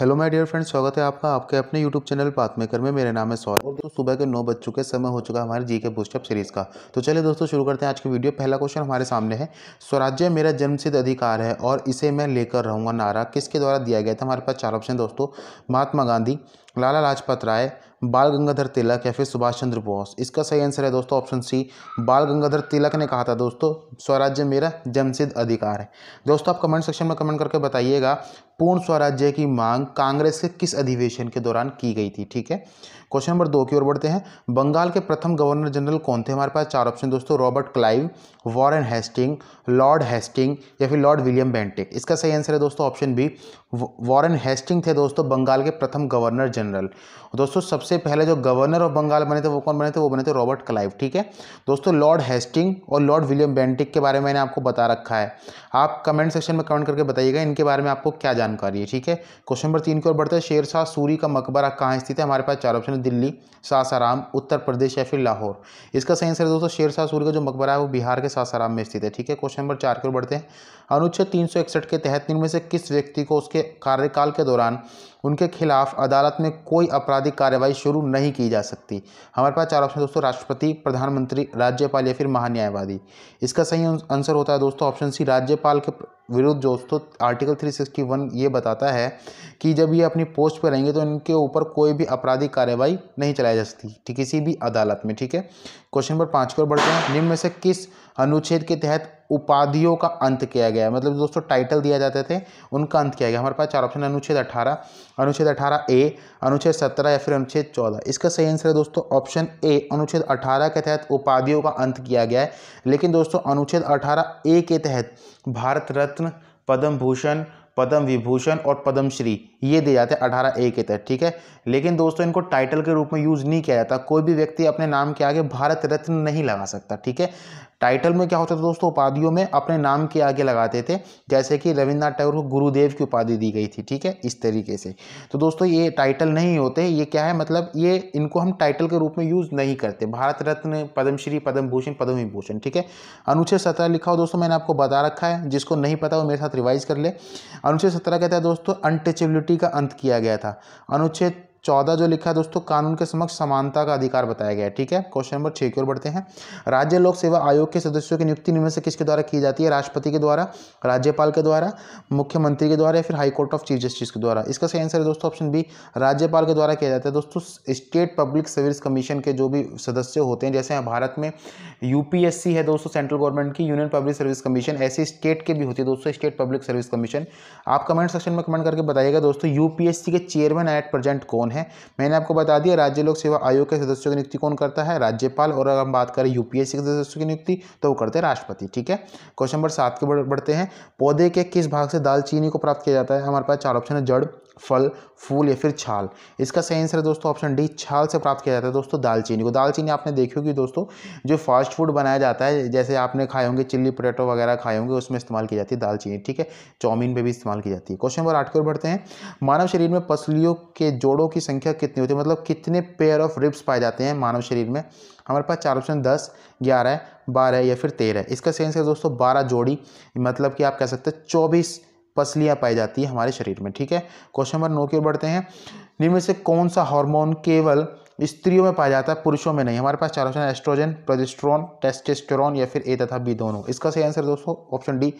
hello my dear friends स्वागत है आपका आपके अपने यूट्यूब चैनल पाथमेकर में मेरे नाम है सौरभ और दोस्तों सुबह के नौ बज चुके समय हो चुका है हमारे जी के बुस्टअप सीरीज़ का तो चलिए दोस्तों शुरू करते हैं आज की वीडियो पहला क्वेश्चन हमारे सामने है स्वराज्य मेरा जन्मसिद्ध अधिकार है और इसे मैं लेकर रहूँगा नारा किसके द्वारा दिया गया था हमारे पास चार ऑप्शन दोस्तों महात्मा गांधी लाला लाजपत राय बाल गंगाधर तिलक या फिर सुभाष चंद्र बोस इसका सही आंसर है दोस्तों ऑप्शन सी बाल गंगाधर तिलक ने कहा था दोस्तों स्वराज्य मेरा जनसिद्ध अधिकार है दोस्तों आप कमेंट सेक्शन में कमेंट करके बताइएगा पूर्ण स्वराज्य की मांग कांग्रेस के किस अधिवेशन के दौरान की गई थी ठीक है क्वेश्चन नंबर दो की ओर बढ़ते हैं बंगाल के प्रथम गवर्नर जनरल कौन थे हमारे पास चार ऑप्शन दोस्तों Robert Clive Warren Hastings Lord Hastings या फिर लॉर्ड विलियम बेंटिक इसका सही आंसर है दोस्तों ऑप्शन बी वॉरेन हेस्टिंग थे दोस्तों बंगाल के प्रथम गवर्नर जनरल दोस्तों सबसे पहले जो गवर्नर ऑफ बंगाल बने थे वो कौन बने थे वो बने थे रॉबर्ट क्लाइव ठीक है दोस्तों लॉर्ड हेस्टिंग और लॉर्ड विलियम बेंटिक के बारे में मैंने आपको बता रखा है आप कमेंट सेक्शन में कमेंट करके बताइएगा इनके बारे में आपको क्या जानकारी है ठीक है क्वेश्चन नंबर तीन की ओर बढ़ते हैं शेरशाह सूरी का मकबरा कहाँ स्थित है हमारे पास चार ऑप्शन है दिल्ली सासाराम उत्तर प्रदेश या फिर लाहौर इसका सही आंसर है दोस्तों शेरशाह सूरी का जो मकबरा है वो बिहार के सासाराम में स्थित है ठीक है क्वेश्चन नंबर चार की ओर बढ़ते हैं अनुच्छेद तीन के तहत इनमें से किस व्यक्ति को उसके कार्यकाल के दौरान उनके खिलाफ अदालत में कोई आपराधिक कार्यवाही शुरू नहीं की जा सकती हमारे पास चार ऑप्शन दोस्तों राष्ट्रपति प्रधानमंत्री राज्यपाल या फिर महान्यायवादी इसका सही अं-, आंसर होता है दोस्तों ऑप्शन सी राज्यपाल के विरुद्ध दोस्तों आर्टिकल 361 ये बताता है कि जब ये अपनी पोस्ट पर रहेंगे तो इनके ऊपर कोई भी आपराधिक कार्रवाई नहीं चलाई जा सकती ठीक किसी भी अदालत में ठीक है क्वेश्चन नंबर पाँच पर बढ़ते हैं निम्न में से किस अनुच्छेद के तहत उपाधियों का अंत किया गया मतलब दोस्तों टाइटल दिया जाते थे उनका अंत किया गया हमारे पास चार ऑप्शन अनुच्छेद अठारह अनुच्छेद अठारह ए अनुच्छेद सत्रह या फिर अनुच्छेद चौदह इसका सही आंसर है दोस्तों ऑप्शन ए अनुच्छेद अठारह के तहत उपाधियों का अंत किया गया है लेकिन दोस्तों अनुच्छेद अठारह ए के तहत भारत रत्न पद्म भूषण पद्म विभूषण और पद्मश्री ये दिए जाते हैं अठारह ए के तहत ठीक है लेकिन दोस्तों इनको टाइटल के रूप में यूज़ नहीं किया जाता कोई भी व्यक्ति अपने नाम के आगे भारत रत्न नहीं लगा सकता ठीक है टाइटल में क्या होता था दोस्तों उपाधियों में अपने नाम के आगे लगाते थे जैसे कि रविन्द्रनाथ टैगोर को गुरुदेव की उपाधि दी गई थी ठीक है इस तरीके से तो दोस्तों ये टाइटल नहीं होते ये क्या है मतलब ये इनको हम टाइटल के रूप में यूज़ नहीं करते भारत रत्न पद्मश्री पद्म भूषण पद्म विभूषण ठीक है अनुच्छेद सत्रह लिखा हो दोस्तों मैंने आपको बता रखा है जिसको नहीं पता वो मेरे साथ रिवाइज कर ले अनुच्छेद सत्रह कहता है दोस्तों अनटचेबिलिटी का अंत किया गया था अनुच्छेद चौदह जो लिखा है दोस्तों कानून के समक्ष समानता का अधिकार बताया गया है ठीक है क्वेश्चन नंबर छः की ओर बढ़ते हैं राज्य लोक सेवा आयोग के सदस्यों की नियुक्ति निम्न से किसके द्वारा की जाती है राष्ट्रपति के द्वारा राज्यपाल के द्वारा मुख्यमंत्री के द्वारा या फिर हाईकोर्ट ऑफ चीफ जस्टिस के द्वारा इसका सही आंसर है दोस्तों ऑप्शन बी राज्यपाल के द्वारा किया जाता है दोस्तों स्टेट पब्लिक सर्विस कमीशन के जो भी सदस्य होते हैं जैसे भारत में यूपीएससी है दोस्तों सेंट्रल गवर्नमेंट की यूनियन पब्लिक सर्विस कमीशन ऐसे स्टेट के भी होती है दोस्तों स्टेट पब्लिक सर्विस कमीशन आप कमेंट सेक्शन में कमेंट करके बताइएगा दोस्तों यूपीएससी के चेयरमैन एट प्रेजेंट कौन है है मैंने आपको बता दिया राज्य लोक सेवा आयोग के सदस्यों की नियुक्ति कौन करता है राज्यपाल और अगर हम बात करें यूपीएससी के सदस्यों की नियुक्ति तो वो करते हैं राष्ट्रपति ठीक है क्वेश्चन नंबर सात के बढ़ते हैं पौधे के किस भाग से दालचीनी को प्राप्त किया जाता है हमारे पास चार ऑप्शन है जड़ फल फूल या फिर छाल इसका सही आंसर है दोस्तों ऑप्शन डी छाल से प्राप्त किया जाता है दोस्तों दालचीनी को दालचीनी आपने देखी होगी दोस्तों जो फास्ट फूड बनाया जाता है जैसे आपने खाए होंगे चिल्ली पोटैटो वगैरह खाए होंगे उसमें इस्तेमाल की जाती है दालचीनी ठीक है चाउमीन पर भी इस्तेमाल की जाती है क्वेश्चन नंबर आठ की ओर बढ़ते हैं मानव शरीर में पसलियों के जोड़ों की संख्या कितनी होती है मतलब कितने पेयर ऑफ रिप्स पाए जाते हैं मानव शरीर में हमारे पास चार ऑप्शन दस ग्यारह बारह या फिर तेरह इसका सही आंसर दोस्तों बारह जोड़ी मतलब कि आप कह सकते हैं चौबीस पसलियाँ पाई जाती है हमारे शरीर में ठीक है क्वेश्चन नंबर नौ की ओर बढ़ते हैं निम्न से कौन सा हार्मोन केवल स्त्रियों में पाया जाता है पुरुषों में नहीं हमारे पास चार ऑप्शन एस्ट्रोजन प्रोजेस्ट्रॉन टेस्टेस्टेरॉन या फिर ए तथा बी दोनों इसका सही आंसर दोस्तों ऑप्शन डी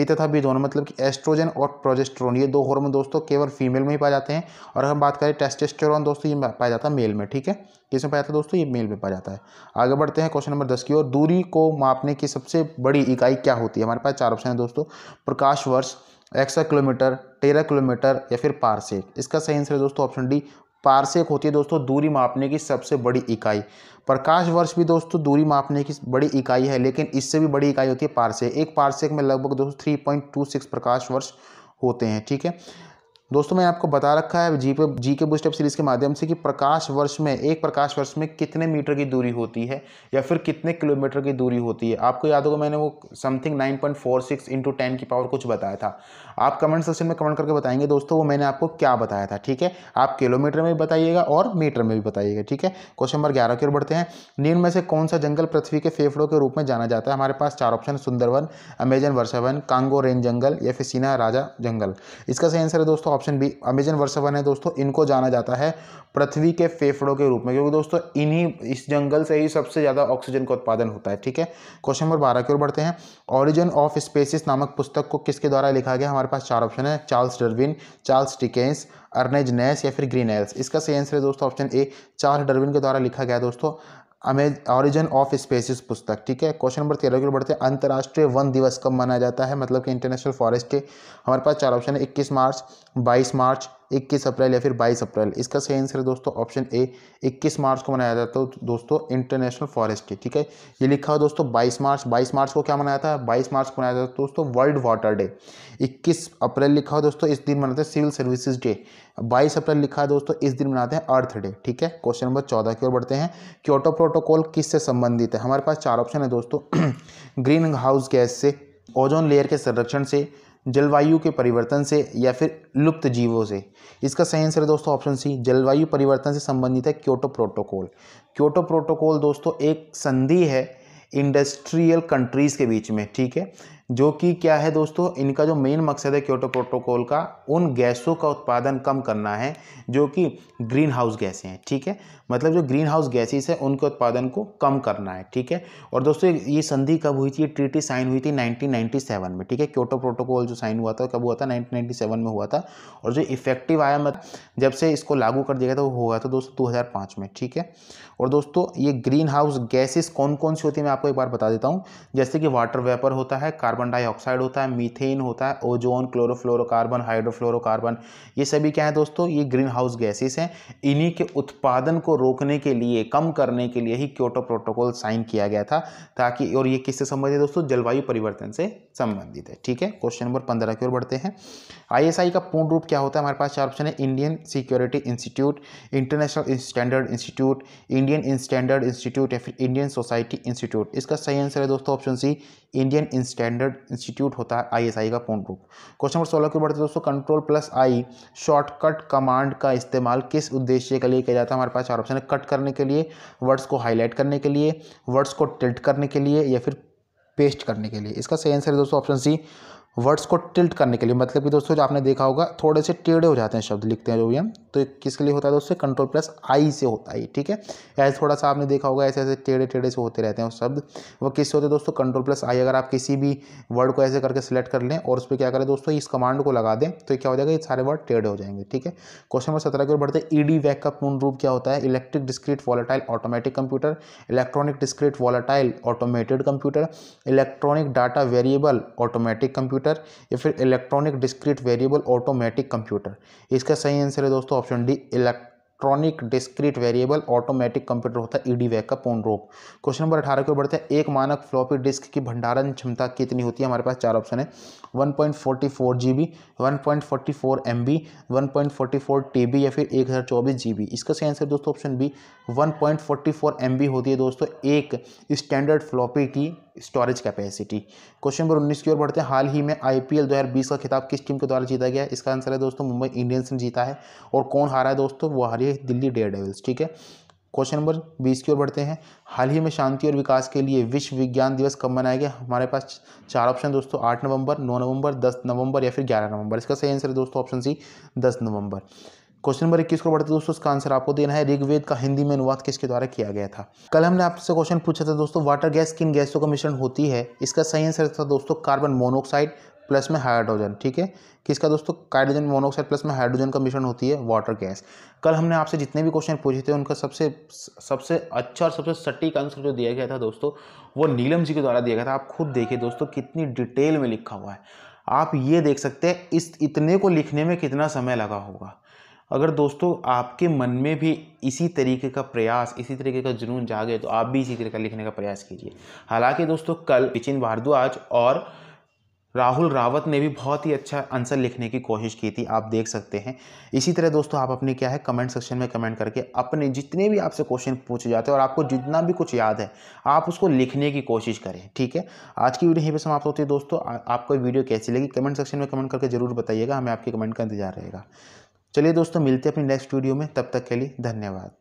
ए तथा बी दोनों मतलब कि एस्ट्रोजन और प्रोजेस्ट्रॉन ये दो हार्मोन दोस्तों केवल फीमेल में ही पाए जाते हैं और हम बात करें टेस्टेस्टेरॉन दोस्तों ये पाया जाता है मेल में ठीक है किस में पाया जाता है दोस्तों ये मेल में पाया जाता है आगे बढ़ते हैं क्वेश्चन नंबर दस की ओर दूरी को मापने की सबसे बड़ी इकाई क्या होती है हमारे पास चार ऑप्शन है दोस्तों प्रकाश वर्ष एक्स्ट्रा किलोमीटर तेरह किलोमीटर या फिर पारसेक इसका सही आंसर है दोस्तों ऑप्शन डी पारसेक होती है दोस्तों दूरी मापने की सबसे बड़ी इकाई प्रकाश वर्ष भी दोस्तों दूरी मापने की बड़ी इकाई है लेकिन इससे भी बड़ी इकाई होती है पारसेक एक पारसेक में लगभग दोस्तों थ्री पॉइंट टू सिक्स प्रकाश वर्ष होते हैं ठीक है दोस्तों मैं आपको बता रखा है जी पे जी के बुस्टेप सीरीज़ के माध्यम से कि प्रकाश वर्ष में एक प्रकाश वर्ष में कितने मीटर की दूरी होती है या फिर कितने किलोमीटर की दूरी होती है आपको याद होगा मैंने वो something nine point four six into ten की पावर कुछ बताया था आप कमेंट सेक्शन में कमेंट करके बताएंगे दोस्तों वो मैंने आपको क्या बताया था ठीक है आप किलोमीटर में भी बताइएगा और मीटर में भी बताइएगा ठीक है क्वेश्चन नंबर ग्यारह की ओर बढ़ते हैं नींद में से कौन सा जंगल पृथ्वी के फेफड़ों के रूप में जाना जाता है हमारे पास चार ऑप्शन सुंदरवन अमेजन वर्षावन कांगो रेन जंगल या फिर सीना राजा जंगल इसका सही आंसर है दोस्तों ऑप्शन बी अमेजन वर्षवन है दोस्तों इनको जाना जाता है पृथ्वी के फेफड़ों के रूप में क्योंकि दोस्तों इन्हीं इस जंगल से ही सबसे ज़्यादा ऑक्सीजन का उत्पादन होता है ठीक है क्वेश्चन नंबर बारह की ओर बढ़ते हैं ऑरिजन ऑफ स्पेसिस नामक पुस्तक को किसके द्वारा लिखा गया हमारे पास चार ऑप्शन है चार्ल्स डरविन चार्ल्स टिकेंस अर्नेज नेस या फिर ग्रीन एल्स इसका सही आंसर है दोस्तों ऑप्शन ए चार्ल्स डरविन के द्वारा लिखा गया दोस्तों ऑरिजन ऑफ स्पेसिस पुस्तक ठीक है क्वेश्चन नंबर तेरह की बढ़ते हैं अंतर्राष्ट्रीय वन दिवस कब मनाया जाता है मतलब कि इंटरनेशनल फॉरेस्ट डे हमारे पास चार ऑप्शन है इक्कीस मार्च बाईस मार्च 21 अप्रैल या फिर 22 अप्रैल इसका सही आंसर है दोस्तों ऑप्शन ए 21 मार्च को मनाया जाता है तो दोस्तों इंटरनेशनल फॉरेस्ट डे ठीक है ये लिखा हो दोस्तों 22 मार्च 22 मार्च को क्या मनाया है 22 मार्च को मनाया जाता है दोस्तों वर्ल्ड वाटर डे 21 अप्रैल लिखा हो दोस्तों इस दिन मनाते हैं सिविल सर्विसेज डे बाईस अप्रैल लिखा है दोस्तों इस दिन मनाते हैं अर्थ डे ठीक है क्वेश्चन नंबर चौदह की ओर बढ़ते हैं क्योटो प्रोटोकॉल किससे संबंधित है हमारे पास चार ऑप्शन है दोस्तों ग्रीन हाउस गैस से ओजोन लेयर के संरक्षण से जलवायु के परिवर्तन से या फिर लुप्त जीवों से इसका सही आंसर है दोस्तों ऑप्शन सी जलवायु परिवर्तन से संबंधित है क्योटो प्रोटोकॉल क्योटो प्रोटोकॉल दोस्तों एक संधि है इंडस्ट्रियल कंट्रीज़ के बीच में ठीक है जो कि क्या है दोस्तों इनका जो मेन मकसद है क्योटो प्रोटोकॉल का उन गैसों का उत्पादन कम करना है जो कि ग्रीन हाउस गैसें हैं ठीक है मतलब जो ग्रीन हाउस गैसेस हैं उनके उत्पादन को कम करना है ठीक है और दोस्तों ये संधि कब हुई थी ये ट्रीटी साइन हुई थी 1997 में ठीक है क्योटो प्रोटोकॉल जो साइन हुआ था कब हुआ था नाइनटीन में हुआ था और जो इफेक्टिव आया मत मतलब जब से इसको लागू कर दिया गया था वो हुआ था दोस्तों दो में ठीक है और दोस्तों ये ग्रीन हाउस गैसेस कौन कौन सी होती है मैं आपको एक बार बता देता हूँ जैसे कि वाटर वेपर होता है कार्बन डाइऑक्साइड होता है मीथेन होता है ओजोन क्लोरोफ्लोरोकार्बन हाइड्रोफ्लोरोकार्बन ये सभी क्या है दोस्तों ये ग्रीन हाउस गैसेस हैं इन्हीं के उत्पादन को रोकने के लिए कम करने के लिए ही क्योटो प्रोटोकॉल साइन किया गया था ताकि और ये किससे संबंधित दोस्तों जलवायु परिवर्तन से संबंधित है ठीक है क्वेश्चन नंबर पंद्रह की ओर बढ़ते हैं आई का पूर्ण रूप क्या होता है हमारे पास चार ऑप्शन है Indian security institute international standard institute Indian standard institute या फिर इंडियन सोसाइटी इंस्टीट्यूट इसका सही आंसर है दोस्तों option C Indian standard standard institute होता है आईएसआई का पूर्ण रूप क्वेश्चन नंबर सोलह की बढ़ते दोस्तों control plus I shortcut command का इस्तेमाल किस उद्देश्य के लिए किया जाता है हमारे पास चार ऑप्शन है कट करने के लिए वर्ड्स को हाईलाइट करने के लिए वर्ड्स को टिल्ट करने के लिए या फिर पेस्ट करने के लिए इसका सही आंसर है दोस्तों ऑप्शन सी वर्ड्स को टिल्ट करने के लिए मतलब कि दोस्तों जो आपने देखा होगा थोड़े से टेढ़े हो जाते हैं शब्द लिखते हैं जो भी हम तो किसके लिए होता है दोस्तों कंट्रोल प्लस आई से होता है ठीक है ऐसे थोड़ा सा आपने देखा होगा ऐसे ऐसे टेढ़े टेढ़े से होते रहते हैं वो शब्द वो किससे होते हैं दोस्तों कंट्रोल प्लस आई अगर आप किसी भी वर्ड को ऐसे करके सिलेक्ट कर लें और उस पर क्या करें दोस्तों इस कमांड को लगा दें तो क्या हो जाएगा ये सारे वर्ड टेढ़े हो जाएंगे ठीक है क्वेश्चन नंबर सत्रह की ओर बढ़ते ई डी वैक का पूर्ण रूप क्या होता है electric discrete volatile automatic computer electronic discrete volatile automated computer electronic data variable automatic computer computer या फिर electronic discrete variable automatic computer इसका सही आंसर है दोस्तों option D electronic discrete variable automatic computer होता है ई का पूर्ण रूप क्वेश्चन नंबर अठारह को बढ़ते हैं एक मानक फ्लॉपी डिस्क की भंडारण क्षमता कितनी होती है हमारे पास चार ऑप्शन है one point forty four G B या फिर एक हज़ार इसका सही आंसर दोस्तों ऑप्शन बी वन पॉइंट होती है दोस्तों एक स्टैंडर्ड फ्लॉपी की स्टोरेज कैपेसिटी क्वेश्चन नंबर उन्नीस की ओर बढ़ते हैं हाल ही में आईपीएल 2020 का खिताब किस टीम के द्वारा जीता गया इसका आंसर है दोस्तों मुंबई इंडियंस ने जीता है और कौन हारा है दोस्तों वो हारी है दिल्ली डेयर डेवल्स ठीक है क्वेश्चन नंबर बीस की ओर बढ़ते हैं हाल ही में शांति और विकास के लिए विश्व विज्ञान दिवस कब मनाया गया हमारे पास चार ऑप्शन दोस्तों आठ नवंबर नौ नवंबर दस नवंबर या फिर ग्यारह नवंबर इसका सही आंसर है दोस्तों ऑप्शन सी दस नवंबर क्वेश्चन नंबर इक्कीस को बढ़ते दोस्तों इसका आंसर आपको देना है ऋग्वेद का हिंदी में अनुवाद किसके द्वारा किया गया था कल हमने आपसे क्वेश्चन पूछा था दोस्तों वाटर गैस किन गैसों का मिश्रण होती है इसका सही आंसर था दोस्तों कार्बन मोनोक्साइड प्लस में हाइड्रोजन ठीक है किसका दोस्तों हाइड्रोजन मोनोक्साइड प्लस में हाइड्रोजन का मिश्रण होती है वाटर गैस कल हमने आपसे जितने भी क्वेश्चन पूछे थे उनका सबसे सबसे अच्छा और सबसे सटीक आंसर जो दिया गया था दोस्तों वो नीलम जी के द्वारा दिया गया था आप खुद देखिए दोस्तों कितनी डिटेल में लिखा हुआ है आप ये देख सकते हैं इस इतने को लिखने में कितना समय लगा होगा अगर दोस्तों आपके मन में भी इसी तरीके का प्रयास इसी तरीके का जुनून जागे तो आप भी इसी तरीके का लिखने का प्रयास कीजिए हालांकि दोस्तों कल बिचिन भारद्वाज और राहुल रावत ने भी बहुत ही अच्छा आंसर लिखने की कोशिश की थी आप देख सकते हैं इसी तरह दोस्तों आप अपने क्या है कमेंट सेक्शन में कमेंट करके अपने जितने भी आपसे क्वेश्चन पूछे जाते हैं और आपको जितना भी कुछ याद है आप उसको लिखने की कोशिश करें ठीक है आज की वीडियो यहीं पर समाप्त होती है दोस्तों आपको वीडियो कैसी लगी कमेंट सेक्शन में कमेंट करके जरूर बताइएगा हमें आपके कमेंट का इंतजार रहेगा चलिए दोस्तों मिलते हैं अपनी नेक्स्ट वीडियो में तब तक के लिए धन्यवाद